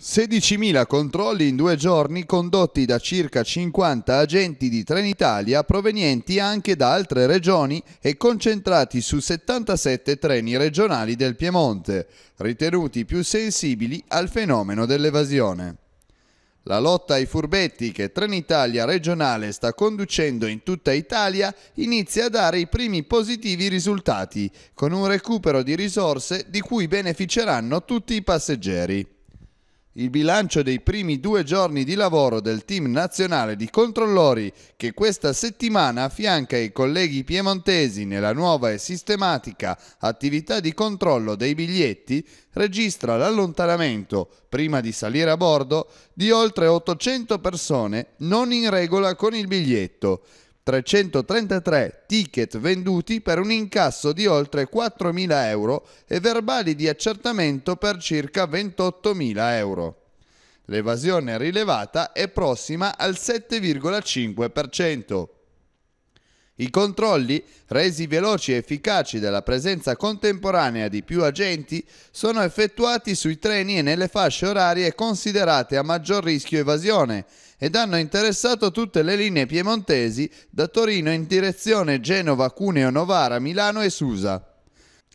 16.000 controlli in due giorni condotti da circa 50 agenti di Trenitalia provenienti anche da altre regioni e concentrati su 77 treni regionali del Piemonte, ritenuti più sensibili al fenomeno dell'evasione. La lotta ai furbetti che Trenitalia regionale sta conducendo in tutta Italia inizia a dare i primi positivi risultati, con un recupero di risorse di cui beneficeranno tutti i passeggeri il bilancio dei primi due giorni di lavoro del team nazionale di controllori che questa settimana affianca i colleghi piemontesi nella nuova e sistematica attività di controllo dei biglietti registra l'allontanamento, prima di salire a bordo, di oltre 800 persone non in regola con il biglietto. 333 ticket venduti per un incasso di oltre 4.000 euro e verbali di accertamento per circa 28.000 euro. L'evasione rilevata è prossima al 7,5%. I controlli, resi veloci e efficaci dalla presenza contemporanea di più agenti, sono effettuati sui treni e nelle fasce orarie considerate a maggior rischio evasione ed hanno interessato tutte le linee piemontesi da Torino in direzione Genova, Cuneo, Novara, Milano e Susa.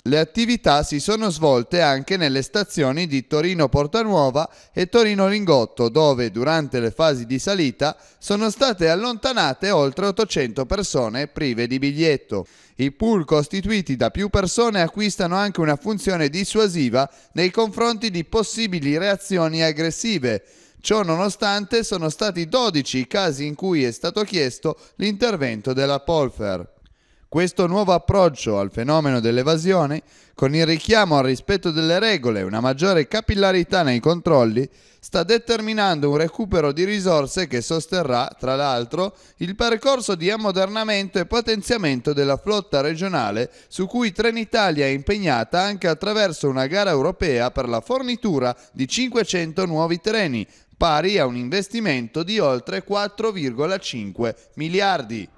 Le attività si sono svolte anche nelle stazioni di Torino Portanuova e Torino Lingotto, dove durante le fasi di salita sono state allontanate oltre 800 persone prive di biglietto. I pool costituiti da più persone acquistano anche una funzione dissuasiva nei confronti di possibili reazioni aggressive. Ciò nonostante sono stati 12 i casi in cui è stato chiesto l'intervento della Polfer. Questo nuovo approccio al fenomeno dell'evasione, con il richiamo al rispetto delle regole e una maggiore capillarità nei controlli, sta determinando un recupero di risorse che sosterrà, tra l'altro, il percorso di ammodernamento e potenziamento della flotta regionale su cui Trenitalia è impegnata anche attraverso una gara europea per la fornitura di 500 nuovi treni, pari a un investimento di oltre 4,5 miliardi.